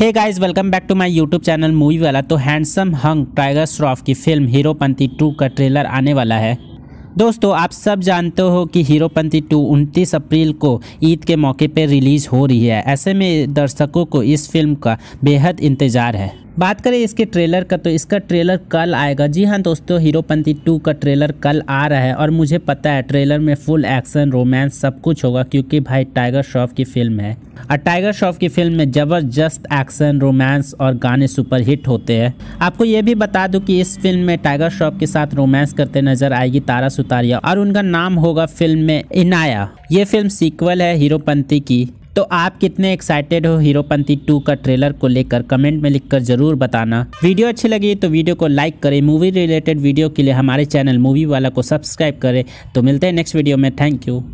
hey guys welcome back to my YouTube channel movie वाला तो handsome hunk Tiger Shroff की फिल्म हीरोपंथी टू का ट्रेलर आने वाला है दोस्तों आप सब जानते हो कि हीरोपंथी टू उनतीस अप्रैल को ईद के मौके पर रिलीज़ हो रही है ऐसे में दर्शकों को इस फिल्म का बेहद इंतज़ार है बात करें इसके ट्रेलर का तो इसका ट्रेलर कल आएगा जी हाँ दोस्तों हीरोपंथी टू का ट्रेलर कल आ रहा है और मुझे पता है ट्रेलर में फुल एक्शन रोमांस सब कुछ होगा क्योंकि भाई टाइगर श्रॉफ की फिल्म है और टाइगर श्रॉफ की फिल्म में ज़बरदस्त एक्शन रोमांस और गाने सुपर हिट होते हैं आपको ये भी बता दूँ कि इस फिल्म में टाइगर श्रॉफ के साथ रोमांस करते नजर आएगी तारा सुतारिया और उनका नाम होगा फिल्म में इनाया ये फिल्म सीक्वल है हीरोपंथी की तो आप कितने एक्साइटेड हो हीरोपंथी टू का ट्रेलर को लेकर कमेंट में लिखकर जरूर बताना वीडियो अच्छी लगी तो वीडियो को लाइक करें मूवी रिलेटेड वीडियो के लिए हमारे चैनल मूवी वाला को सब्सक्राइब करें तो मिलते हैं नेक्स्ट वीडियो में थैंक यू